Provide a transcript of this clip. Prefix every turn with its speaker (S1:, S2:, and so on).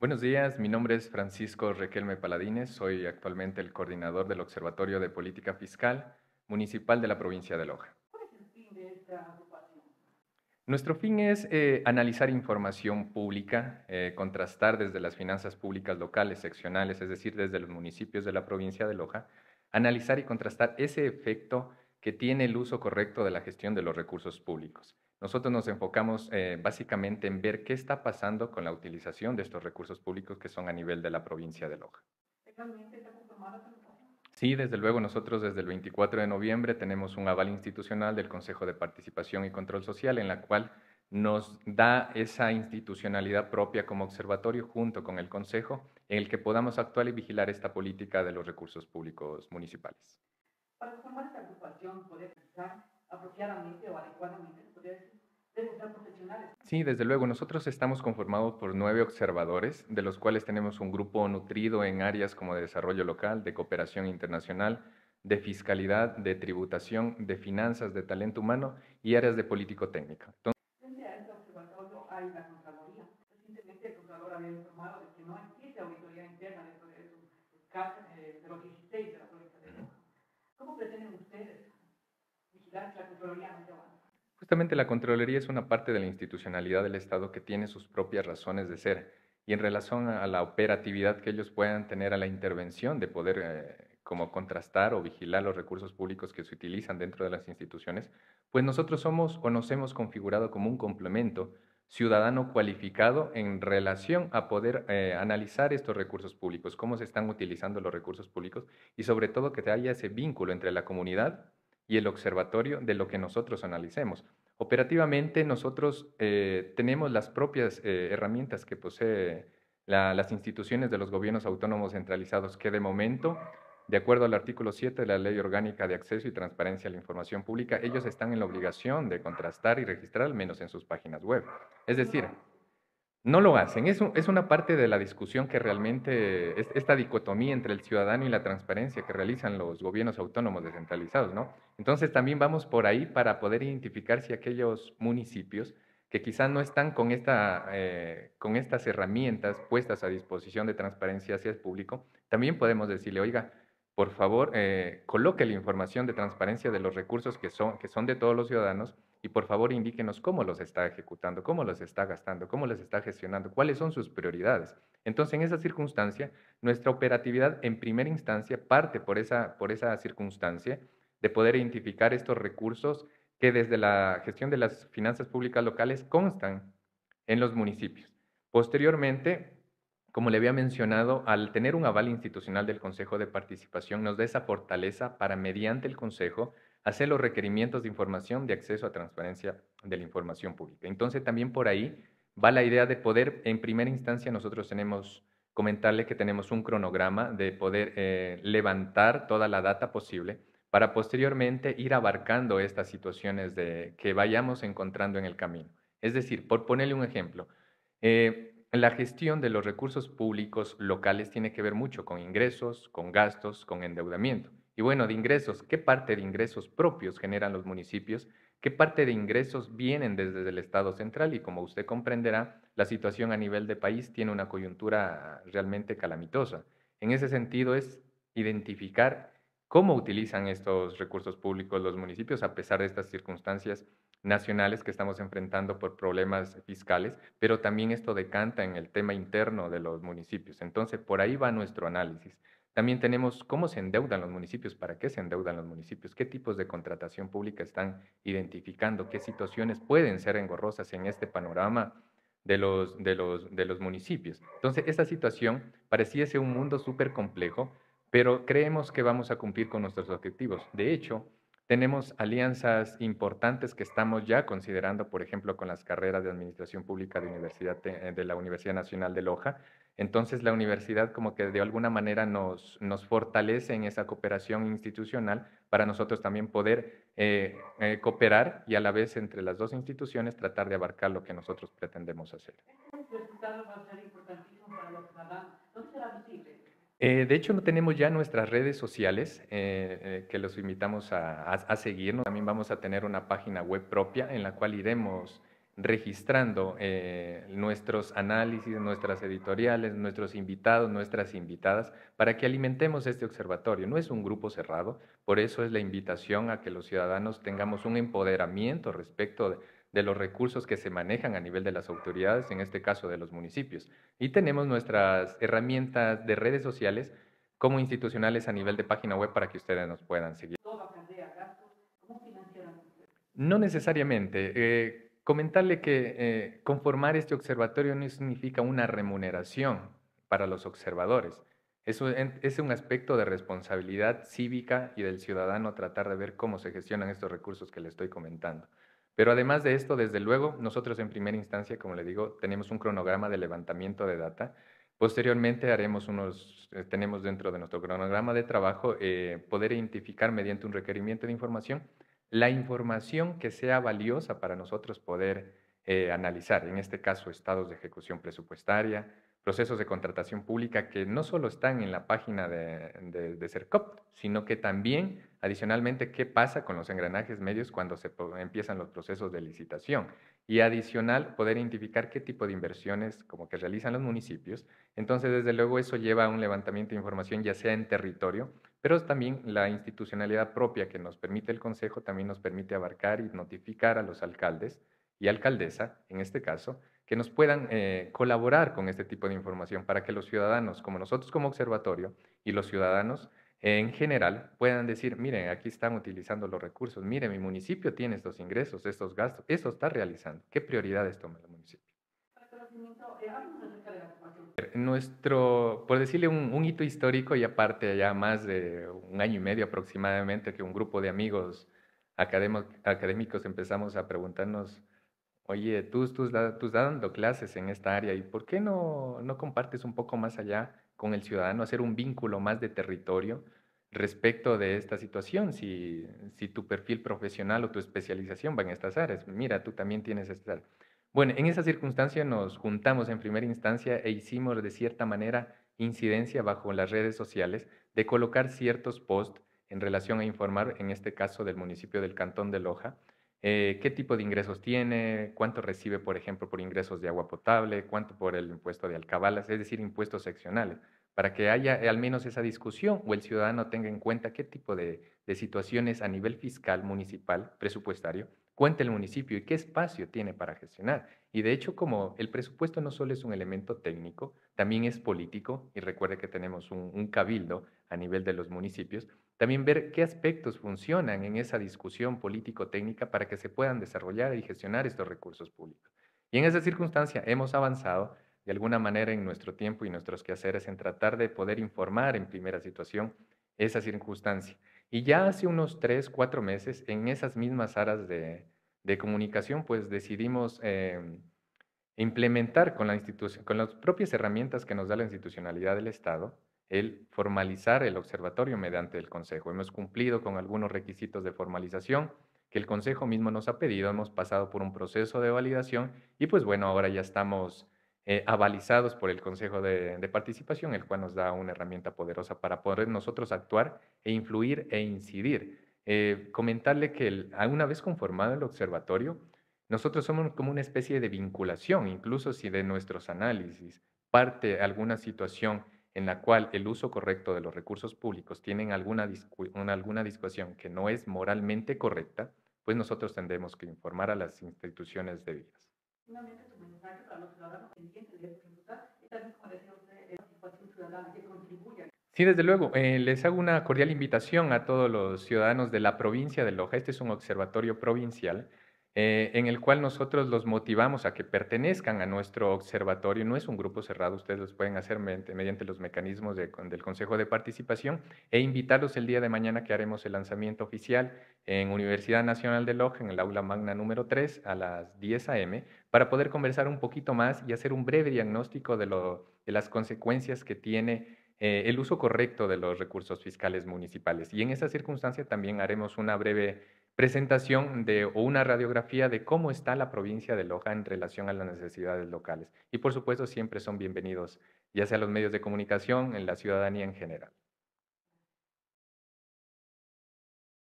S1: Buenos días, mi nombre es Francisco Requelme Paladines, soy actualmente el coordinador del Observatorio de Política Fiscal Municipal de la provincia de Loja. ¿Cuál es el fin de esta Nuestro fin es eh, analizar información pública, eh, contrastar desde las finanzas públicas locales, seccionales, es decir, desde los municipios de la provincia de Loja, analizar y contrastar ese efecto que tiene el uso correcto de la gestión de los recursos públicos. Nosotros nos enfocamos eh, básicamente en ver qué está pasando con la utilización de estos recursos públicos que son a nivel de la provincia de Loja. Sí, desde luego, nosotros desde el 24 de noviembre tenemos un aval institucional del Consejo de Participación y Control Social en la cual nos da esa institucionalidad propia como observatorio junto con el Consejo en el que podamos actuar y vigilar esta política de los recursos públicos municipales. Para formar esta poder apropiadamente o adecuadamente, se podría decir, profesionales. Sí, desde luego. Nosotros estamos conformados por nueve observadores, de los cuales tenemos un grupo nutrido en áreas como de desarrollo local, de cooperación internacional, de fiscalidad, de tributación, de finanzas, de talento humano y áreas de político-técnica. a este observatorio hay la Contraloría. Recientemente el Contralor había informado de que no existe auditoría interna dentro de eh, de la provincia de ¿Cómo pretenden ustedes Justamente la controlería es una parte de la institucionalidad del Estado que tiene sus propias razones de ser y en relación a la operatividad que ellos puedan tener a la intervención de poder eh, como contrastar o vigilar los recursos públicos que se utilizan dentro de las instituciones, pues nosotros somos o nos hemos configurado como un complemento ciudadano cualificado en relación a poder eh, analizar estos recursos públicos, cómo se están utilizando los recursos públicos y sobre todo que haya ese vínculo entre la comunidad y el observatorio de lo que nosotros analicemos. Operativamente nosotros eh, tenemos las propias eh, herramientas que posee las instituciones de los gobiernos autónomos centralizados que de momento, de acuerdo al artículo 7 de la Ley Orgánica de Acceso y Transparencia a la Información Pública, ellos están en la obligación de contrastar y registrar al menos en sus páginas web. Es decir, no lo hacen. Es, una parte de la discusión que realmente, es esta dicotomía entre el ciudadano y la transparencia que realizan los gobiernos autónomos descentralizados, ¿no? Entonces también vamos por ahí para poder identificar si aquellos municipios que quizás no están con, eh, con estas herramientas puestas a disposición de transparencia hacia el público, también podemos decirle, oiga, por favor, eh, coloque la información de transparencia de los recursos que son, que son de todos los ciudadanos y por favor indíquenos cómo los está ejecutando, cómo los está gastando, cómo los está gestionando, cuáles son sus prioridades. Entonces, en esa circunstancia, nuestra operatividad en primera instancia parte por esa, por esa circunstancia de poder identificar estos recursos que desde la gestión de las finanzas públicas locales constan en los municipios. Posteriormente, como le había mencionado, al tener un aval institucional del Consejo de Participación, nos da esa fortaleza para, mediante el Consejo, hacer los requerimientos de información de acceso a transparencia de la información pública. Entonces, también por ahí va la idea de poder, en primera instancia, nosotros tenemos, comentarle que tenemos un cronograma de poder eh, levantar toda la data posible para posteriormente ir abarcando estas situaciones de, que vayamos encontrando en el camino. Es decir, por ponerle un ejemplo, eh, la gestión de los recursos públicos locales tiene que ver mucho con ingresos, con gastos, con endeudamiento. Y bueno, de ingresos, ¿qué parte de ingresos propios generan los municipios? ¿Qué parte de ingresos vienen desde el Estado central? Y como usted comprenderá, la situación a nivel de país tiene una coyuntura realmente calamitosa. En ese sentido es identificar cómo utilizan estos recursos públicos los municipios a pesar de estas circunstancias nacionales que estamos enfrentando por problemas fiscales, pero también esto decanta en el tema interno de los municipios. Entonces, por ahí va nuestro análisis. También tenemos cómo se endeudan los municipios, para qué se endeudan los municipios, qué tipos de contratación pública están identificando, qué situaciones pueden ser engorrosas en este panorama de los, de los, de los municipios. Entonces, esta situación parecía ser un mundo súper complejo, pero creemos que vamos a cumplir con nuestros objetivos. De hecho, tenemos alianzas importantes que estamos ya considerando, por ejemplo, con las carreras de Administración Pública de, Universidad, eh, de la Universidad Nacional de Loja. Entonces, la universidad como que de alguna manera nos, nos fortalece en esa cooperación institucional para nosotros también poder eh, eh, cooperar y a la vez entre las dos instituciones tratar de abarcar lo que nosotros pretendemos hacer. un este resultado va importantísimo para los ¿Dónde será visible? Eh, de hecho, no tenemos ya nuestras redes sociales eh, eh, que los invitamos a, seguirnos. También vamos a tener una página web propia en la cual iremos registrando nuestros análisis, nuestras editoriales, nuestros invitados, nuestras invitadas, para que alimentemos este observatorio. No es un grupo cerrado, por eso es la invitación a que los ciudadanos tengamos un empoderamiento respecto de de los recursos que se manejan a nivel de las autoridades, en este caso de los municipios. Y tenemos nuestras herramientas de redes sociales como institucionales a nivel de página web para que ustedes nos puedan seguir. No necesariamente. Eh, comentarle que eh, conformar este observatorio no significa una remuneración para los observadores. Es es un aspecto de responsabilidad cívica y del ciudadano tratar de ver cómo se gestionan estos recursos que le estoy comentando. Pero además de esto, desde luego, nosotros en primera instancia, como le digo, tenemos un cronograma de levantamiento de data. Posteriormente haremos unos, eh, tenemos dentro de nuestro cronograma de trabajo eh, poder identificar mediante un requerimiento de información la información que sea valiosa para nosotros poder eh, analizar, en este caso estados de ejecución presupuestaria, procesos de contratación pública que no solo están en la página de, de, CERCOP, sino que también, adicionalmente, qué pasa con los engranajes medios cuando se empiezan los procesos de licitación. Y adicional, poder identificar qué tipo de inversiones como que realizan los municipios. Entonces, desde luego, eso lleva a un levantamiento de información ya sea en territorio, pero también la institucionalidad propia que nos permite el Consejo también nos permite abarcar y notificar a los alcaldes y alcaldesa, en este caso, que nos puedan eh, colaborar con este tipo de información para que los ciudadanos, como nosotros como observatorio y los ciudadanos en general, puedan decir, miren, aquí están utilizando los recursos, miren, mi municipio tiene estos ingresos, estos gastos, eso está realizando, ¿qué prioridades toma el municipio? Nuestro, por decirle un hito histórico, y aparte ya más de un año y medio aproximadamente que un grupo de amigos académicos empezamos a preguntarnos oye, tú, estás dando clases en esta área y ¿por qué no, compartes un poco más allá con el ciudadano, hacer un vínculo más de territorio respecto de esta situación, si, si tu perfil profesional o tu especialización va en estas áreas? Mira, tú también tienes esta Bueno, en esa circunstancia nos juntamos en primera instancia e hicimos de cierta manera incidencia bajo las redes sociales de colocar ciertos posts en relación a informar, en este caso del municipio del Cantón de Loja, eh, qué tipo de ingresos tiene, cuánto recibe, por ejemplo, por ingresos de agua potable, cuánto por el impuesto de alcabalas, es decir, impuestos seccionales, para que haya al menos esa discusión o el ciudadano tenga en cuenta qué tipo de, situaciones a nivel fiscal, municipal, presupuestario, cuenta el municipio y qué espacio tiene para gestionar. Y de hecho, como el presupuesto no solo es un elemento técnico, también es político, y recuerde que tenemos un cabildo a nivel de los municipios, también ver qué aspectos funcionan en esa discusión político-técnica para que se puedan desarrollar y gestionar estos recursos públicos. Y en esa circunstancia hemos avanzado de alguna manera en nuestro tiempo y nuestros quehaceres en tratar de poder informar en primera situación esa circunstancia. Y ya hace unos tres, cuatro meses, en esas mismas áreas de, comunicación, pues decidimos em, implementar con, la con las propias herramientas que nos da la institucionalidad del Estado, el formalizar el observatorio mediante el Consejo. Hemos cumplido con algunos requisitos de formalización que el Consejo mismo nos ha pedido, hemos pasado por un proceso de validación y pues bueno, ahora ya estamos eh, avalizados por el Consejo de, Participación, el cual nos da una herramienta poderosa para poder nosotros actuar e influir e incidir. Eh, comentarle que una vez conformado el observatorio, nosotros somos como una especie de vinculación, incluso si de nuestros análisis parte alguna situación en la cual el uso correcto de los recursos públicos tienen alguna, alguna discusión que no es moralmente correcta, pues nosotros tendremos que informar a las instituciones debidas. Sí, desde luego. Eh, les hago una cordial invitación a todos los ciudadanos de la provincia de Loja. Este es un observatorio provincial eh, en el cual nosotros los motivamos a que pertenezcan a nuestro observatorio. No es un grupo cerrado, ustedes los pueden hacer mediante, los mecanismos del Consejo de Participación e invitarlos el día de mañana que haremos el lanzamiento oficial en Universidad Nacional de Loja, en el aula magna número 3, a las 10 a.m., para poder conversar un poquito más y hacer un breve diagnóstico de, las consecuencias que tiene eh, el uso correcto de los recursos fiscales municipales. Y en esa circunstancia también haremos una breve presentación de o una radiografía de cómo está la provincia de Loja en relación a las necesidades locales. Y por supuesto siempre son bienvenidos, ya sea los medios de comunicación, en la ciudadanía en general.